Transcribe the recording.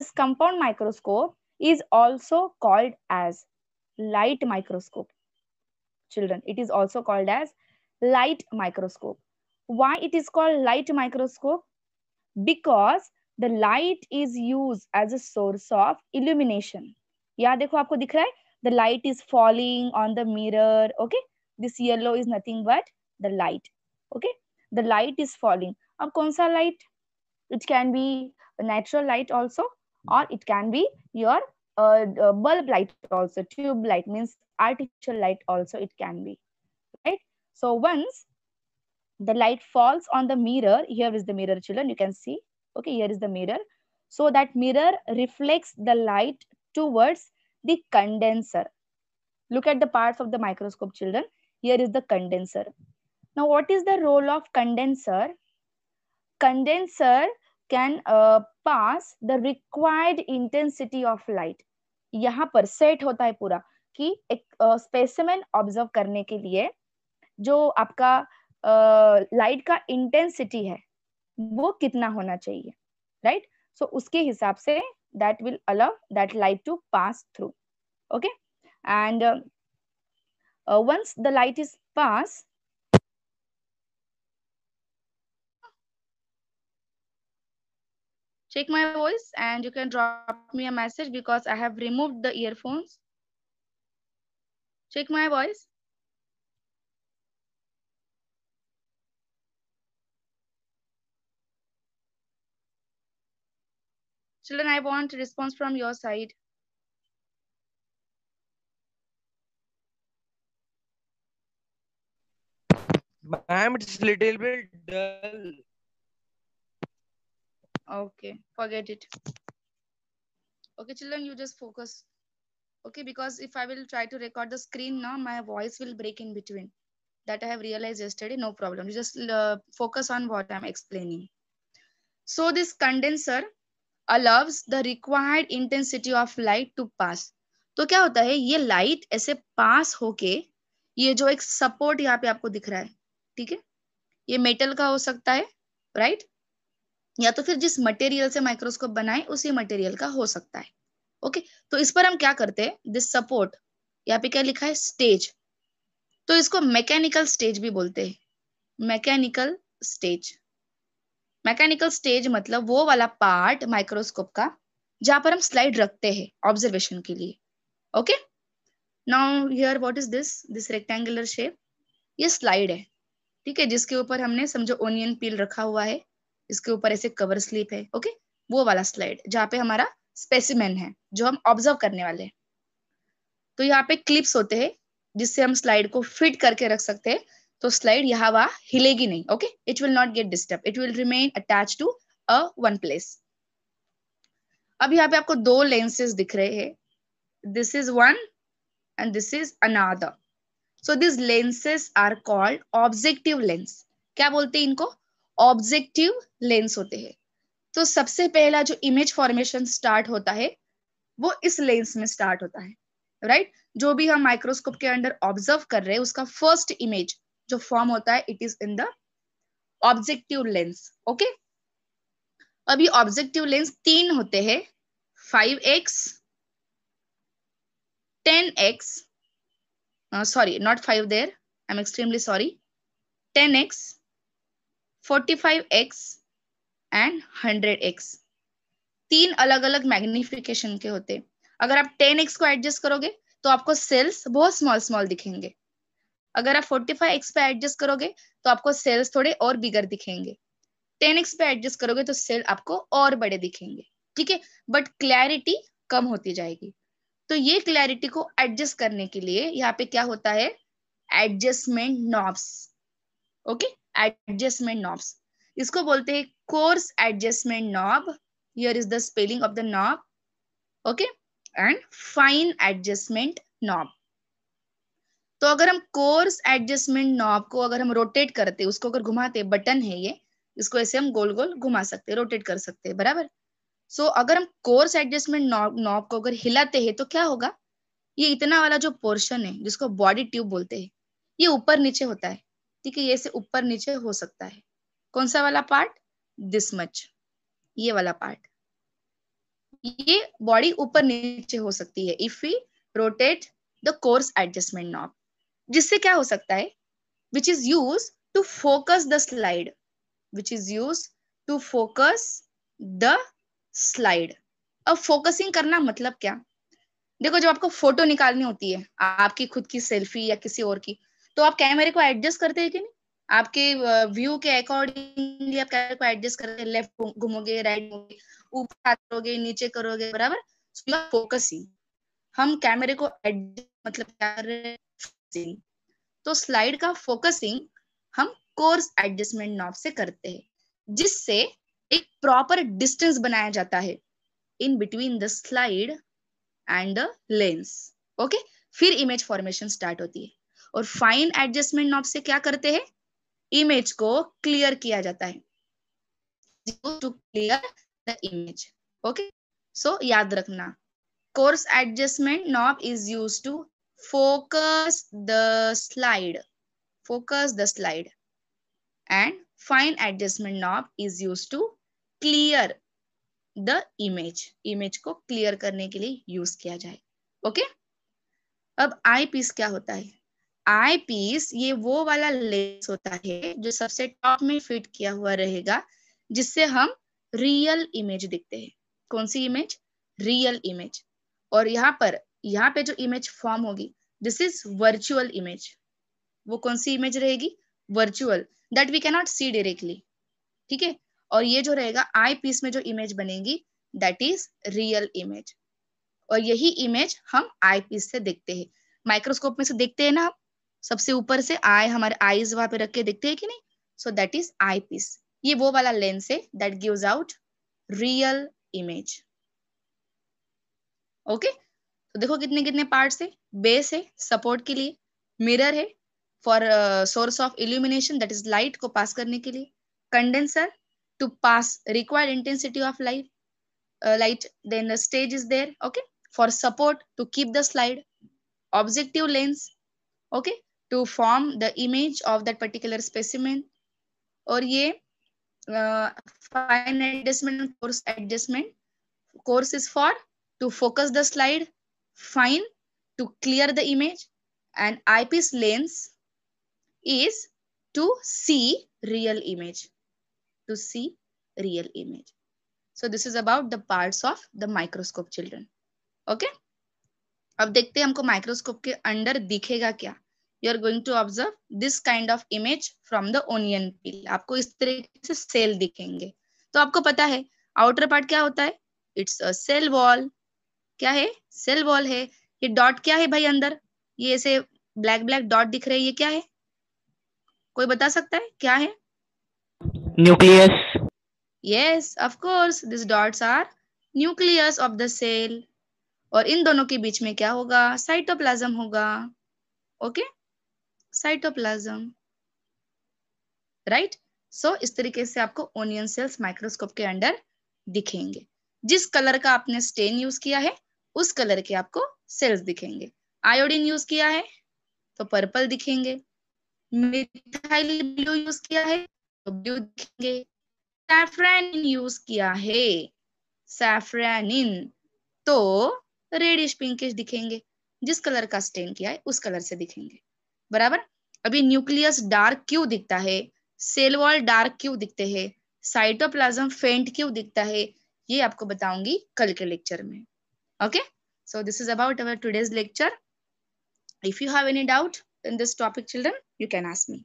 This compound microscope is also called as light microscope. Children, it is also called as light microscope. Why it is called light microscope? Because the light is used as a source of illumination. Yeah, देखो आपको दिख रहा है? The light is falling on the mirror. Okay, this yellow is nothing but the light. Okay, the light is falling. अब कौन सा light? It can be natural light also or it can be your uh, uh, bulb light also tube light means artificial light also it can be right so once the light falls on the mirror here is the mirror children you can see okay here is the mirror so that mirror reflects the light towards the condenser look at the parts of the microscope children here is the condenser now what is the role of condenser condenser can uh, pass the required intensity of light. यहाँ पर set होता है पूरा कि एक specimen uh, observe करने के लिए जो आपका लाइट uh, का इंटेंसिटी है वो कितना होना चाहिए राइट right? सो so, उसके हिसाब से that will allow that light to pass through okay and once the light is pass check my voice and you can drop me a message because I have removed the earphones. Check my voice. Children, I want response from your side. Ma'am, it's little bit dull. Okay, forget it. Okay, children, you just focus. Okay, because if I will try to record the screen now, my voice will break in between. That I have realized yesterday, no problem. You just uh, focus on what i am explaining. So this condenser allows the required intensity of light to pass. तो क्या होता है ये light ऐसे पास होके ये जो एक सपोर्ट यहाँ पे आपको दिख रहा है ठीक है ये मेटल का हो सकता है राइट या तो फिर जिस मटेरियल से माइक्रोस्कोप बनाए उसी मटेरियल का हो सकता है ओके तो इस पर हम क्या करते हैं दिस सपोर्ट यहाँ पे क्या लिखा है स्टेज तो इसको मैकेनिकल स्टेज भी बोलते हैं मैकेनिकल स्टेज मैकेनिकल स्टेज मतलब वो वाला पार्ट माइक्रोस्कोप का जहां पर हम स्लाइड रखते हैं ऑब्जर्वेशन के लिए okay now here what is this this rectangular shape ये स्लाइड है ठीक है जिसके ऊपर हमने समझो ओनियन पील रखा हुआ है इसके ऊपर ऐसे कवर स्लिप है ओके वो वाला स्लाइड जहाँ पे हमारा स्पेसिमेन है जो हम ऑब्जर्व करने वाले हैं तो यहाँ पे क्लिप्स होते हैं जिससे हम स्लाइड को फिट करके रख सकते हैं तो स्लाइड यहाँ वहां हिलेगी नहीं okay it will not get disturb it will remain attach to a one place अब यहाँ पे आपको दो लेंसेज दिख रहे हैं this is one and this is another so this lenses are called objective lens क्या बोलते हैं इनको ऑब्जेक्टिव लेंस होते हैं तो सबसे पहला जो इमेज फॉर्मेशन स्टार्ट होता है वो इस लेंस में स्टार्ट होता है राइट right? जो भी हम माइक्रोस्कोप के अंडर ऑब्जर्व कर रहे हैं उसका फर्स्ट इमेज जो फॉर्म होता है it is in the objective lens okay अभी ऑब्जेक्टिव लेंस तीन होते हैं five x ten x sorry not five there I am extremely sorry ten x 45x and 100x तीन अलग अलग मैग्निफिकेशन के होते अगर आप 10x को एडजस्ट करोगे तो आपको सेल्स बहुत स्मॉल स्मॉल दिखेंगे अगर आप 45x पे एडजस्ट करोगे तो आपको सेल्स थोड़े और बिगर दिखेंगे 10x पे एडजस्ट करोगे तो सेल आपको और बड़े दिखेंगे ठीक है बट क्लैरिटी कम होती जाएगी तो ये क्लैरिटी को एडजस्ट करने के लिए यहाँ पे क्या होता है adjustment knobs okay adjustment knobs इसको बोलते हैं coarse adjustment knob here is the spelling of the knob okay and fine adjustment knob तो अगर हम कोर्स एडजस्टमेंट नॉब को अगर हम रोटेट करते उसको अगर घुमाते बटन है ये इसको ऐसे हम गोल गोल घुमा सकते रोटेट कर सकते हैं बराबर सो so, अगर हम कोर्स एडजस्टमेंट नॉब नॉब को अगर हिलाते हैं तो क्या होगा ये इतना वाला जो पोर्शन है जिसको बॉडी ट्यूब बोलते हैं ये ऊपर नीचे होता है ठीक है ये से ऊपर नीचे हो सकता है कौन सा वाला पार्ट दिस मच ये वाला पार्ट ये बॉडी ऊपर नीचे हो सकती है if we rotate the coarse adjustment knob जिससे क्या हो सकता है which is use to focus the slide which is use to focus the slide अब फोकसिंग करना मतलब क्या देखो जब आपको फोटो निकालनी होती है आपकी खुद की सेल्फी या किसी और की तो आप कैमरे को एडजस्ट करते हैं कि नहीं आपके व्यू के अकॉर्डिंगली आप कैमरे को एडजस्ट करते हैं लेफ्ट घूमोगे राइट घूमोगे ऊपर करोगे नीचे करोगे बराबर फोकस ही हम कैमरे को मतलब क्या कर रहे तो स्लाइड का फोकसिंग हम कोर्स एडजस्टमेंट नॉब से करते हैं जिससे एक प्रॉपर डिस्टेंस बनाया जाता है in between the slide and the lens okay फिर इमेज फॉर्मेशन स्टार्ट होती है और फाइन एडजस्टमेंट नॉब से क्या करते हैं इमेज को क्लियर किया जाता है इमेज ओके सो याद रखना coarse adjustment knob is use to focus the slide focus the slide and fine adjustment knob is use to clear the image image को क्लियर करने के लिए यूज किया जाए ओके okay? अब आई पीस क्या होता है आई पीस ये वो वाला लेस होता है जो सबसे टॉप में फिट किया हुआ रहेगा जिससे हम रियल इमेज दिखते हैं कौन सी इमेज रियल इमेज और यहाँ पर यहाँ पे जो इमेज फॉर्म होगी दिस इज वर्चुअल इमेज वो कौन सी इमेज रहेगी virtual that we cannot see directly ठीक है और ये जो रहेगा आई पीस में जो इमेज बनेगी दैट इज रियल इमेज और यही इमेज हम आई पीस से देखते हैं माइक्रोस्कोप में से देखते हैं ना हम सबसे ऊपर से आई हमारे आईज वहां पे रख के देखते हैं कि नहीं so that is eye piece ये वो वाला लेंस है that gives out real image okay तो देखो कितने कितने पार्ट्स है बेस है सपोर्ट के लिए मिरर है for source of illumination that is light को पास करने के लिए condenser to pass required intensity of light light then the stage is there okay for support to keep the slide objective lens okay to form the image of that particular specimen और ये uh, fine adjustment course adjustment course is for to focus the slide fine to clear the image and eyepiece lens is to see real image to see real image so this is about the parts of the microscope children okay अब देखते हैं हमको microscope के अंदर दिखेगा क्या you are going to observe this kind of image from the onion peel आपको इस तरीके से सेल दिखेंगे तो आपको पता है आउटर पार्ट क्या होता है इट्स अ सेल वॉल क्या है सेल वॉल है ये डॉट क्या है भाई अंदर ये ऐसे ब्लैक ब्लैक डॉट दिख रहे हैं ये क्या है कोई बता सकता है क्या है nucleus yes of course this dots are nucleus of the cell और इन दोनों के बीच में क्या होगा साइटोप्लाज्म होगा okay okay? Cytoplasm right so इस तरीके से आपको ओनियन सेल्स माइक्रोस्कोप के अंडर दिखेंगे जिस कलर का आपने स्टेन यूज किया है उस कलर के आपको सेल्स दिखेंगे आयोडीन यूज किया है तो पर्पल दिखेंगे मिथाइल ब्लू यूज किया है तो ब्लू दिखेंगे सैफ्रेनिन यूज किया है सैफ्रेनिन तो रेडिश पिंकिश दिखेंगे जिस कलर का स्टेन किया है उस कलर से दिखेंगे बराबर अभी न्यूक्लियस डार्क क्यों दिखता है सेल वॉल डार्क क्यों दिखते हैं साइटोप्लाज्म फेंट क्यों दिखता है ये आपको बताऊंगी कल के लेक्चर में okay so this is about our today's lecture if you have any doubt in this topic children you can ask me